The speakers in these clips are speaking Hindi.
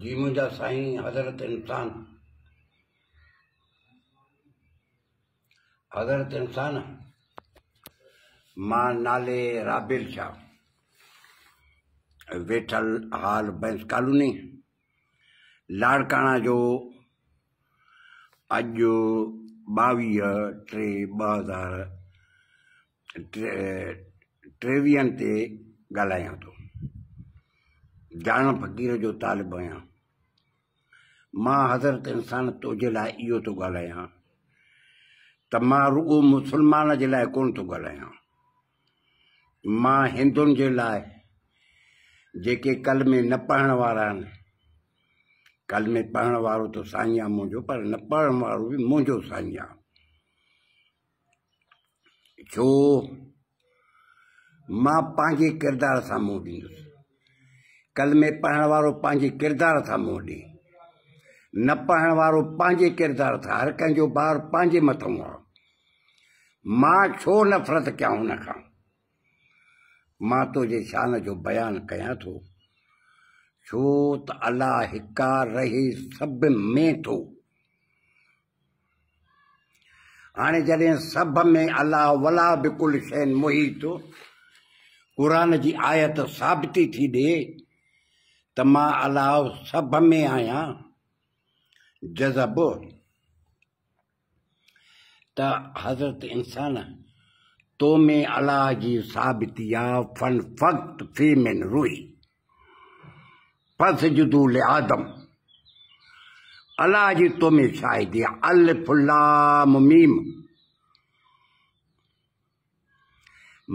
जीमुजा साई हज़रत इंसान हज़रत इंसान मां नाले राबिल शाह वेठल हाल बैंस कॉलोनी लाड़काना जो अज ॿावीह टे ॿ हज़ार टे टेवीहनि जान फ़कीर जो तालिब आया मां हज़रत इंसान तुझे लाइ इहो थो ॻाल्हायां त मां रुगो मुसलमान जे लाइ कोन थो ॻाल्हायां मां हिंदुनि जे लाइ जेके कल में न पढ़ण वारा कल में पढ़ण वारो तो साईं आहे मुंहिंजो पर न पढ़ण वारो भी मुंहिंजो साईं आहे छो मां पंहिंजे किरदार साम्हूं ॾींदुसि कल में पढ़ने वारो पंहिंजे किरदार था मुंहुं ॾे न पढ़ने वारो पंहिंजे किरदार था हर कंहिंजो बार पंहिंजे मत हुआ माँ छो नफ़रत कयां हुन खां मां तुंहिंजे शान जो बयान कयां तो छो त अल्लाह हिका रहे सभ में तो हाँ जॾहिं सब में अल्लाह वला बिल्कुलु शैन मोही तो कुरान जी आयत साबिती थी दे तमा अलाव सब में आया जजबो त हजरत इंसान तो में अला अलाजी साबितिया फन फक्त फी में रुई फस जुदूल आदम जी तो में शायद अल अल्फुल्लाम मीम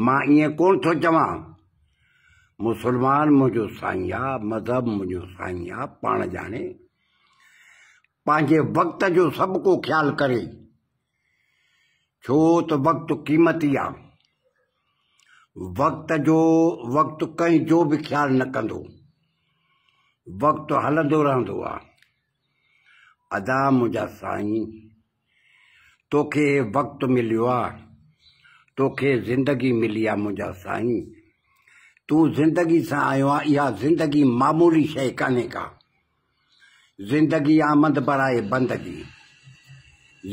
मां ये कौन थो चवां मुसलमान मुझो साईं आहे मज़हब मुझो साईं आहे पाण ॼाणे पंहिंजे वक़्त जो सब को ख्याल करे छो तो वक्त क़ीमती आ वक़्त जो वक्त कहीं जो भी ख्याल न कंदो वक्त हलंदो रहंदो आहे अदा मुझा साईं तोखे वक्त मिलियो आ तोखे ज़िंदगी मिली आ मुझा साईं तू ज़िंदगी से आयो या ज़िंदगी मामूली शे कान्हे का ज़िंदगी आमद बराए बंदगी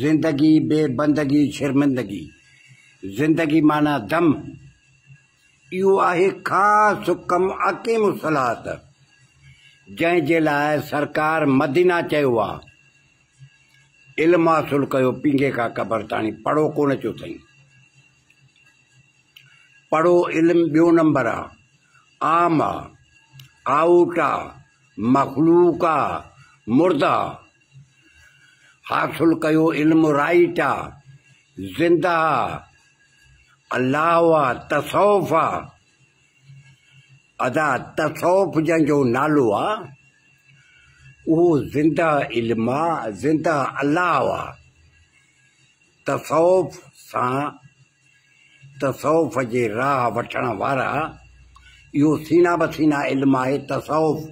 ज़िंदगी बेबंदगी शर्मिंदगी ज़िंदगी माना दम यो आहे ख़ासि हुकम अकीम सलात जंहिंजे लाए सरकार मदीना चयो आहे इल्मु कयो पिंगे का क़बर तानी पढ़ो कोने चो अथई पढ़ो इल्म बियो नंबर आ आम आहे आऊट मखलूक आहे मुर्दा हासिल कयो इल्म राइट आहे अलाहफ़ अदा तसौफ़ जंहिंजो नालो आहे उहो ज़िंदा इल्म आहे अलाह तसौफ़ सां तसौफ़ जे राह वठण वारा यो सीना बसीना इल्म है तसौफ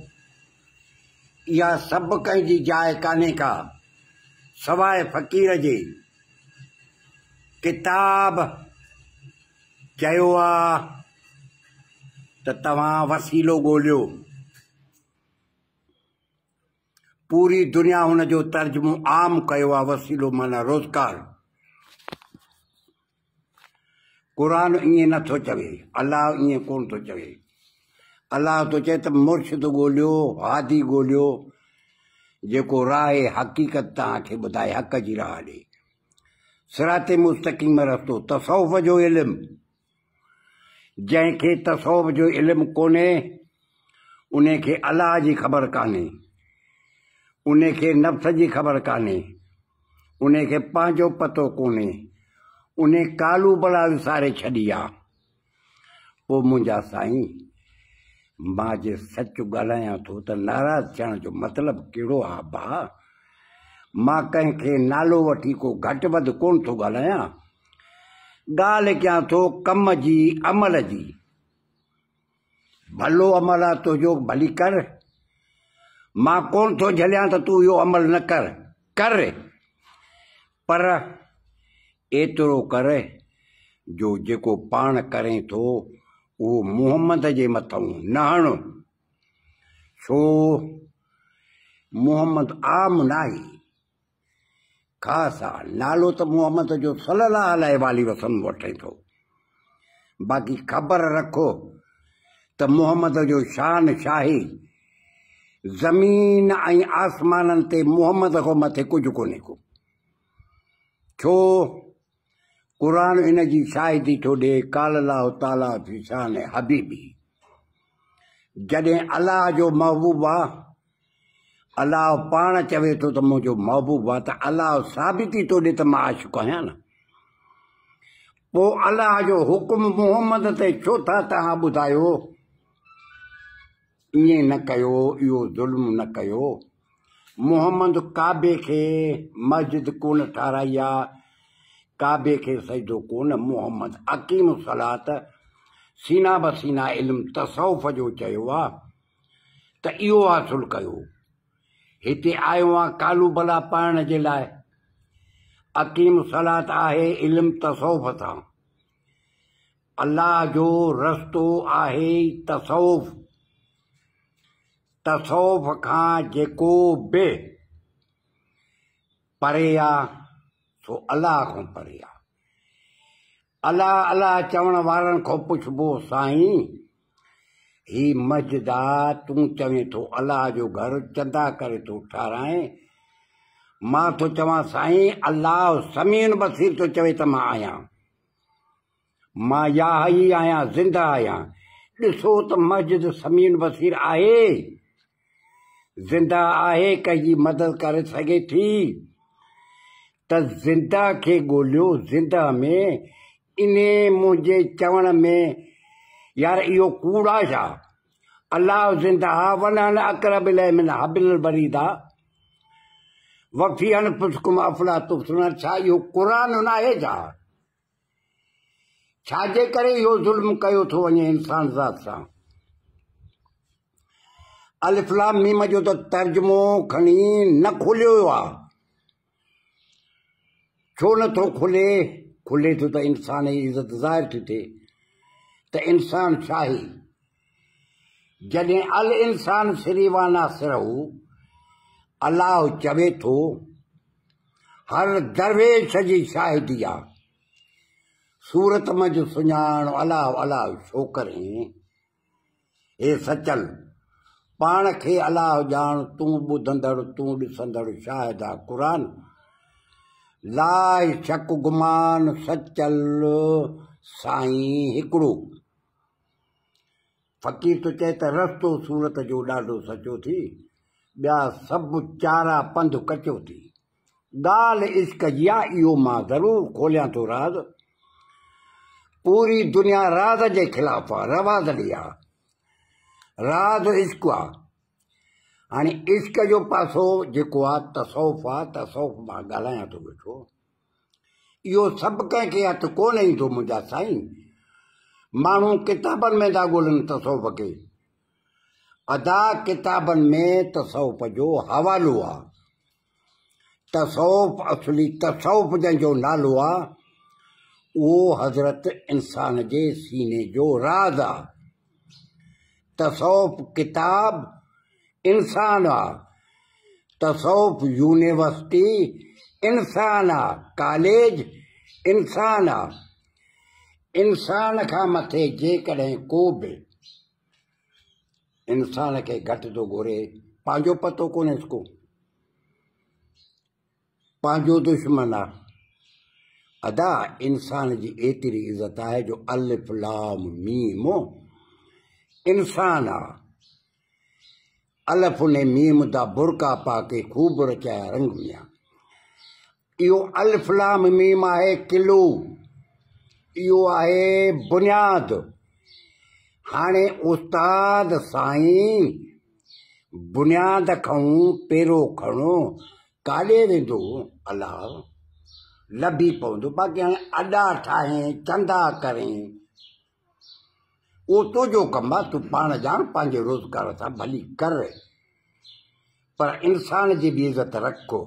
या सब कहीं जी जाए काने का सवाए फ़कीर जी किताब चयो आहे त तव्हां वसीलो गोलियो पूरी दुनिया उन जो तर्जमो आम कयो आहे वसीलो माना रोज़गार कुरान क़ुर न तो चवे अल्लाह ईअं कौन तो चवे अलाह तो चए तो मुर्शिद ॻोल्हियो हादी ॻोल्हियो जो राह हक़ीक़त तव्हांखे ॿुधाए हक़ की राह ॾे सिरात मुस्तक़ीम रस्तो तसौफ़ जो इल्म जंहिंखे तसौफ़ जो इल्मु को अल्लाह की ख़बर कान्हे उन खे नफ़्स जी ख़बर कान्हे उन खे पंहिंजो पतो कोन्हे उन कालू बलाल सारे छी आहे पोइ मुंहिंजा मां जे सच ॻाल्हायां थो त नाराज़ थियण जो मतिलबु कहिड़ो आहे भाउ मां कंहिंखे नालो वठी को घटि वधि कोन थो ॻाल्हायां ॻाल्हि कयां थो कम जी अमल जी भलो अमल आहे तुंहिंजो तो भली कर मां कोन थो झलियां त तूं इहो अमल न कर कर पर एतिरो कर जो जेको पाण करें तो उहो मोहम्मद जे मथां न हणो छो मोहम्मद आम न आहे ख़ासि आहे नालो त मोहम्मद जो सलाह अलाए वाली वसम वठे थो बाक़ी ख़बर रखो त मोहम्मद जो शान शाही ज़मीन ऐं आसमाननि ते मोहम्मद खां मथे कुझु कोन्हे को छो क़ुर इन जी शाहिदी थो ॾिए काल लाह ताला फिसान हबीबी जॾहिं अलाह जो महबूब आहे अलाह पाण चवे थो त मुंहिंजो महबूब आहे त अलाह साबिती थो ॾिए त मां आशिक़ आहियां न पोइ अलाह जो हुकुम मोहम्मद ते छो था तव्हां ॿुधायो ईअं न कयो इहो ज़ुल्म न कयो मोहम्मद काबे खे मस्जिद कोन ठाराई आहे काबे के सजदोकोन मोहम्मद अकीम सलात सीना ब सीना इल्म तसौफ़ जो चयो आहे त इहो हासिलु आयो आहे कालू भला पाइण जे लाइ अकीम सलात आहे इल्म तसौफ़ सां अल्लाह जो रस्तो आहे तसौफ़ तसौफ़ खां जेको बि परे आ सो तो अलाह खां परे आहे अलाह अलाह चवण वारनि खां पुछिबो साईं ही मस्जिद आहे तूं चवे तो अलाह जो घर चंदा करे थो ठाराए मां थो चवां साईं अलाह समीन बसीर तो चवे तो मां आहियां मां या ही आहियां ज़िंदा आया ॾिसो त मस्जिद समीन बसीर आहे ज़िंदा आहे कंहिंजी मदद कर सघे थी त तो ज़िंदा खे ॻोल्हियो ज़िंदा में इन्हे मुंहिंजे चवण में यार इहो कूड़ आहे छा ज़िंदा वलन अकरब अलाए मिन हबिल बरीदा वफ़ी अनफुसकुम अफला तुफ़्सुन छा इहो क़ुर न आहे छा छाजे करे इहो ज़ुल्म कयो थो वञे इंसान ज़ात सां अलिफ़लाम मीम जो त तर्जुमो खणी न खुलियो आहे छो नथो खुले खुले थो त इंसान जी इज़त ज़ाहिर थी थिए त इंसानु आहे जॾहिं अल इंसान श्रीवाना सिरह अलाह चवे थो हर दरवेश जी शाहिदी आहे सूरत जो सुञाण अलाह अलाह छो करे हे सचल पाण खे अलाह ॼाण तूं ॿुधंदड़ तूं ॾिसंदड़ शाहिदा क़ुर लाय शक गुमान सचल साईं हिकिड़ो फ़कीर थो तो चए त रस्तो सूरत जो ॾाढो सचो थी ॿिया सभु चारा पंधु कचो थी ॻाल्हि इश्क जी इहो मां ज़रूरु खोलियां थो राज़ पूरी दुनिया राज़ जे ख़िलाफ़ु आहे रवाज़ड़ी आहे राज़ इश्क आहे हाणे इश्क जो पासो जेको आहे तसौफ़ आहे तसौफ़ मां ॻाल्हायां थो वेठो इहो सभु कंहिंखे हथु कोन ईंदो मुंहिंजा साईं माण्हू किताबनि में था ॻोल्हनि तसौफ़ खे अदा किताबनि में तसौफ़ जो हवालो आहे तसौफ़ असली तसौफ़ जंहिंजो नालो आहे उहो हज़रत इंसान जे सीने जो राज़ आहे तसौफ़ किताबु इंसान तसौफ यूनिवर्सिटी इंसान कॉलेज इंसाना इंसान का मथे जेकॾहिं को बि इंसान खे घटि थो घुरे पंहिंजो पतो कोन्हे को पंहिंजो दुश्मन आहे अदा इंसान जी एतिरी इज़त आहे जो अल फलाम मीमो इंसान आहे अलफ मीम दा बुरका पाके खूब रचाया रंग विया इहो अलफलाम मीम आहे किलो इहो आहे बुनियाद हाणे उस्ताद साईं बुनियाद खऊं पेरो खणो काॾे वेंदो अलाह लभी पवंदो बाक़ी हाणे अॾा ठाहे चंदा करई उहो तुंहिंजो कमु आहे तूं पाण ॼाण पंहिंजे रोज़गार सां भली कर पर इंसान जी बि इज़त रखो